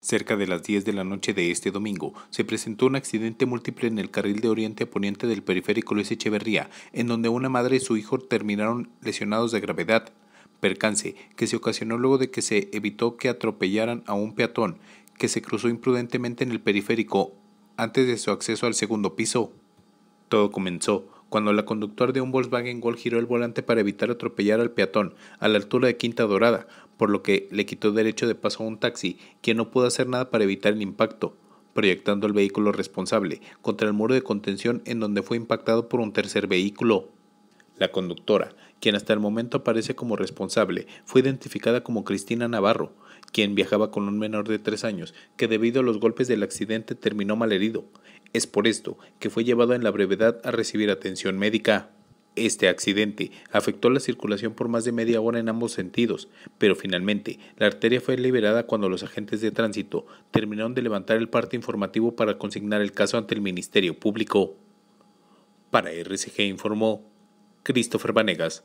Cerca de las 10 de la noche de este domingo, se presentó un accidente múltiple en el carril de oriente a poniente del periférico Luis Echeverría, en donde una madre y su hijo terminaron lesionados de gravedad. Percance que se ocasionó luego de que se evitó que atropellaran a un peatón que se cruzó imprudentemente en el periférico antes de su acceso al segundo piso. Todo comenzó cuando la conductora de un Volkswagen Gol giró el volante para evitar atropellar al peatón a la altura de Quinta Dorada, por lo que le quitó derecho de paso a un taxi, quien no pudo hacer nada para evitar el impacto proyectando el vehículo responsable contra el muro de contención en donde fue impactado por un tercer vehículo. La conductora quien hasta el momento aparece como responsable, fue identificada como Cristina Navarro, quien viajaba con un menor de tres años, que debido a los golpes del accidente terminó malherido. Es por esto que fue llevado en la brevedad a recibir atención médica. Este accidente afectó la circulación por más de media hora en ambos sentidos, pero finalmente la arteria fue liberada cuando los agentes de tránsito terminaron de levantar el parte informativo para consignar el caso ante el Ministerio Público. Para RCG informó Christopher Vanegas.